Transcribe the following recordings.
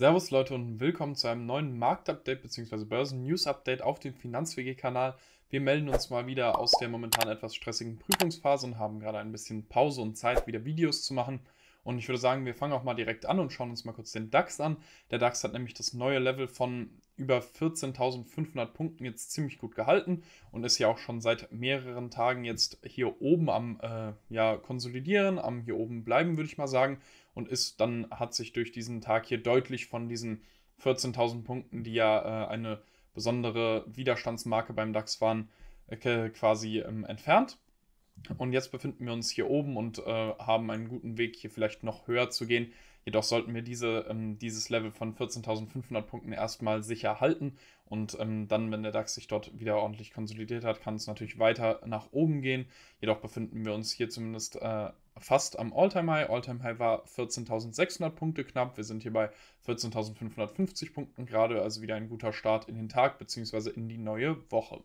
Servus Leute und willkommen zu einem neuen Marktupdate bzw. Börsen-News-Update auf dem Finanzwege-Kanal. Wir melden uns mal wieder aus der momentan etwas stressigen Prüfungsphase und haben gerade ein bisschen Pause und Zeit, wieder Videos zu machen. Und ich würde sagen, wir fangen auch mal direkt an und schauen uns mal kurz den DAX an. Der DAX hat nämlich das neue Level von über 14.500 Punkten jetzt ziemlich gut gehalten und ist ja auch schon seit mehreren Tagen jetzt hier oben am äh, ja, Konsolidieren, am hier oben bleiben, würde ich mal sagen. Und ist dann hat sich durch diesen Tag hier deutlich von diesen 14.000 Punkten, die ja äh, eine besondere Widerstandsmarke beim DAX waren, äh, quasi ähm, entfernt. Und jetzt befinden wir uns hier oben und äh, haben einen guten Weg, hier vielleicht noch höher zu gehen. Jedoch sollten wir diese, ähm, dieses Level von 14.500 Punkten erstmal sicher halten. Und ähm, dann, wenn der DAX sich dort wieder ordentlich konsolidiert hat, kann es natürlich weiter nach oben gehen. Jedoch befinden wir uns hier zumindest äh, fast am Alltime high Alltime high war 14.600 Punkte knapp. Wir sind hier bei 14.550 Punkten gerade. Also wieder ein guter Start in den Tag bzw. in die neue Woche.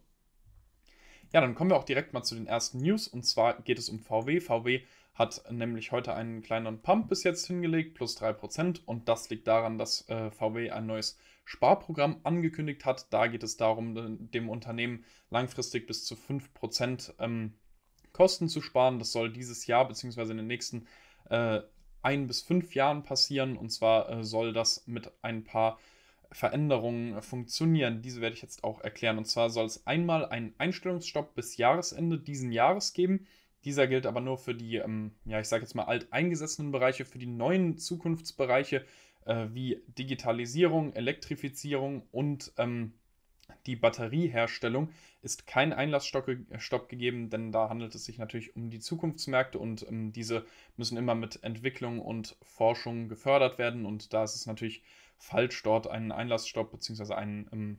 Ja, dann kommen wir auch direkt mal zu den ersten News und zwar geht es um VW. VW hat nämlich heute einen kleineren Pump bis jetzt hingelegt, plus 3%. Und das liegt daran, dass äh, VW ein neues Sparprogramm angekündigt hat. Da geht es darum, dem Unternehmen langfristig bis zu 5% ähm, Kosten zu sparen. Das soll dieses Jahr bzw. in den nächsten äh, ein bis fünf Jahren passieren. Und zwar äh, soll das mit ein paar Veränderungen funktionieren. Diese werde ich jetzt auch erklären. Und zwar soll es einmal einen Einstellungsstopp bis Jahresende diesen Jahres geben. Dieser gilt aber nur für die, ähm, ja, ich sage jetzt mal alteingesessenen Bereiche, für die neuen Zukunftsbereiche äh, wie Digitalisierung, Elektrifizierung und ähm, die Batterieherstellung ist kein Einlassstopp gegeben, denn da handelt es sich natürlich um die Zukunftsmärkte und ähm, diese müssen immer mit Entwicklung und Forschung gefördert werden. Und da ist es natürlich falsch dort einen Einlassstopp bzw. einen, ähm,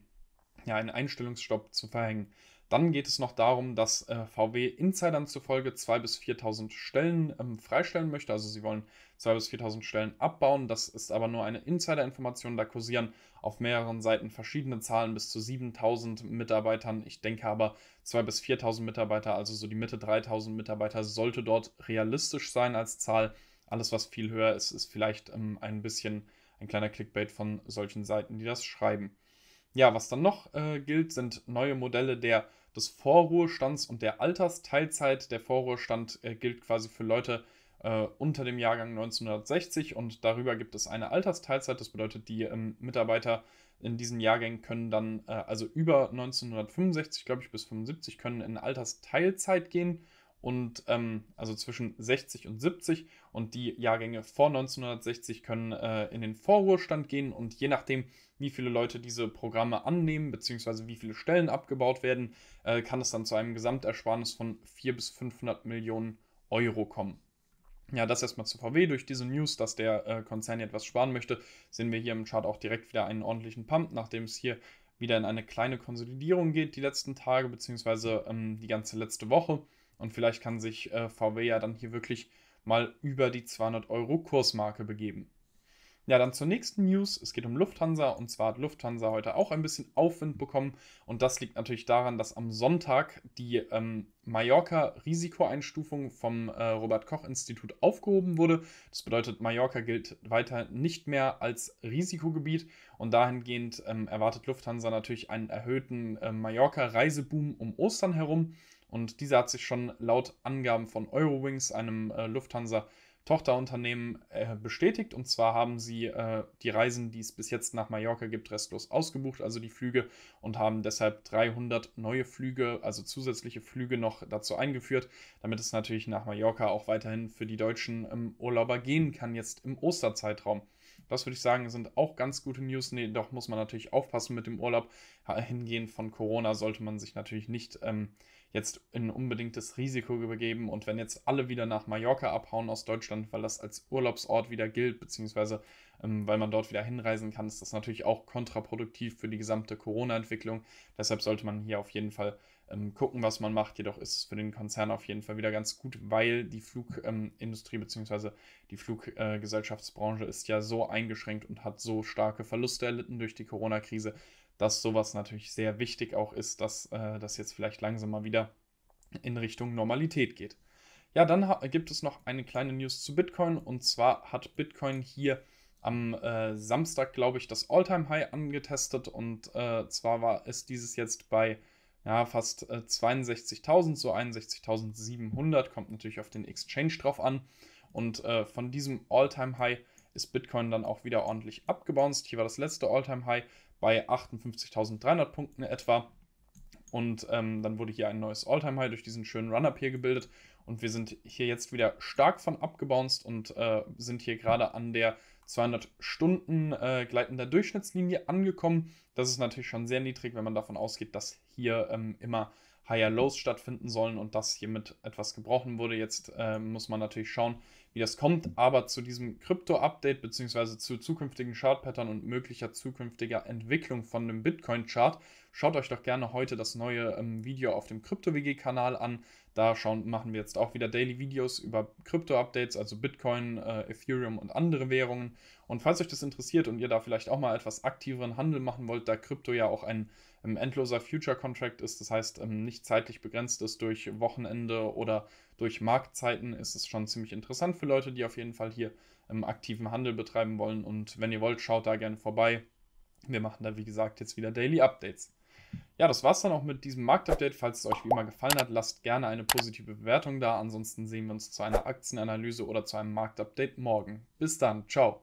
ja, einen Einstellungsstopp zu verhängen. Dann geht es noch darum, dass äh, VW Insidern zufolge 2.000 bis 4.000 Stellen ähm, freistellen möchte. Also sie wollen 2.000 bis 4.000 Stellen abbauen. Das ist aber nur eine Insiderinformation. Da kursieren auf mehreren Seiten verschiedene Zahlen bis zu 7.000 Mitarbeitern. Ich denke aber 2.000 bis 4.000 Mitarbeiter, also so die Mitte 3.000 Mitarbeiter, sollte dort realistisch sein als Zahl. Alles, was viel höher ist, ist vielleicht ähm, ein bisschen ein kleiner Clickbait von solchen Seiten, die das schreiben. Ja, was dann noch äh, gilt, sind neue Modelle der, des Vorruhestands und der Altersteilzeit. Der Vorruhestand äh, gilt quasi für Leute äh, unter dem Jahrgang 1960 und darüber gibt es eine Altersteilzeit. Das bedeutet, die ähm, Mitarbeiter in diesen Jahrgängen können dann, äh, also über 1965, glaube ich, bis 75 können in Altersteilzeit gehen und ähm, also zwischen 60 und 70 und die Jahrgänge vor 1960 können äh, in den Vorruhestand gehen und je nachdem, wie viele Leute diese Programme annehmen beziehungsweise wie viele Stellen abgebaut werden, äh, kann es dann zu einem Gesamtersparnis von 400 bis 500 Millionen Euro kommen. Ja, das erstmal zu VW. Durch diese News, dass der äh, Konzern etwas sparen möchte, sehen wir hier im Chart auch direkt wieder einen ordentlichen Pump, nachdem es hier wieder in eine kleine Konsolidierung geht die letzten Tage beziehungsweise ähm, die ganze letzte Woche. Und vielleicht kann sich äh, VW ja dann hier wirklich mal über die 200 Euro Kursmarke begeben. Ja, dann zur nächsten News. Es geht um Lufthansa und zwar hat Lufthansa heute auch ein bisschen Aufwind bekommen und das liegt natürlich daran, dass am Sonntag die ähm, Mallorca-Risikoeinstufung vom äh, Robert-Koch-Institut aufgehoben wurde. Das bedeutet, Mallorca gilt weiter nicht mehr als Risikogebiet und dahingehend ähm, erwartet Lufthansa natürlich einen erhöhten äh, Mallorca-Reiseboom um Ostern herum und dieser hat sich schon laut Angaben von Eurowings, einem äh, Lufthansa, Tochterunternehmen äh, bestätigt. Und zwar haben sie äh, die Reisen, die es bis jetzt nach Mallorca gibt, restlos ausgebucht, also die Flüge, und haben deshalb 300 neue Flüge, also zusätzliche Flüge noch dazu eingeführt, damit es natürlich nach Mallorca auch weiterhin für die deutschen ähm, Urlauber gehen kann, jetzt im Osterzeitraum. Das würde ich sagen, sind auch ganz gute News. Nee, doch muss man natürlich aufpassen mit dem Urlaub. Hingehend von Corona sollte man sich natürlich nicht ähm, jetzt in unbedingtes Risiko übergeben. Und wenn jetzt alle wieder nach Mallorca abhauen aus Deutschland, weil das als Urlaubsort wieder gilt, beziehungsweise ähm, weil man dort wieder hinreisen kann, ist das natürlich auch kontraproduktiv für die gesamte Corona-Entwicklung. Deshalb sollte man hier auf jeden Fall ähm, gucken, was man macht. Jedoch ist es für den Konzern auf jeden Fall wieder ganz gut, weil die Flugindustrie ähm, bzw. die Fluggesellschaftsbranche äh, ist ja so eingeschränkt und hat so starke Verluste erlitten durch die Corona-Krise, dass sowas natürlich sehr wichtig auch ist, dass äh, das jetzt vielleicht langsam mal wieder in Richtung Normalität geht. Ja, dann gibt es noch eine kleine News zu Bitcoin und zwar hat Bitcoin hier am äh, Samstag, glaube ich, das All-Time-High angetestet und äh, zwar war es dieses jetzt bei ja, fast äh, 62.000, so 61.700, kommt natürlich auf den Exchange drauf an und äh, von diesem All-Time-High ist Bitcoin dann auch wieder ordentlich abgebounced. Hier war das letzte All-Time-High bei 58.300 Punkten etwa. Und ähm, dann wurde hier ein neues All-Time-High durch diesen schönen Run-Up hier gebildet. Und wir sind hier jetzt wieder stark von abgebounced und äh, sind hier gerade an der 200 Stunden äh, gleitender Durchschnittslinie angekommen. Das ist natürlich schon sehr niedrig, wenn man davon ausgeht, dass hier ähm, immer Higher Lows stattfinden sollen und dass hiermit etwas gebrochen wurde. Jetzt äh, muss man natürlich schauen, wie das kommt, aber zu diesem Krypto-Update bzw. zu zukünftigen Chart-Pattern und möglicher zukünftiger Entwicklung von einem Bitcoin-Chart, schaut euch doch gerne heute das neue ähm, Video auf dem wg kanal an. Da schauen, machen wir jetzt auch wieder Daily Videos über Krypto-Updates, also Bitcoin, äh, Ethereum und andere Währungen. Und falls euch das interessiert und ihr da vielleicht auch mal etwas aktiveren Handel machen wollt, da Krypto ja auch ein ähm, endloser Future-Contract ist, das heißt ähm, nicht zeitlich begrenzt ist durch Wochenende oder durch Marktzeiten, ist es schon ziemlich interessant für für Leute, die auf jeden Fall hier im aktiven Handel betreiben wollen. Und wenn ihr wollt, schaut da gerne vorbei. Wir machen da, wie gesagt, jetzt wieder Daily Updates. Ja, das war's dann auch mit diesem Marktupdate. Falls es euch wie immer gefallen hat, lasst gerne eine positive Bewertung da. Ansonsten sehen wir uns zu einer Aktienanalyse oder zu einem Marktupdate morgen. Bis dann, ciao.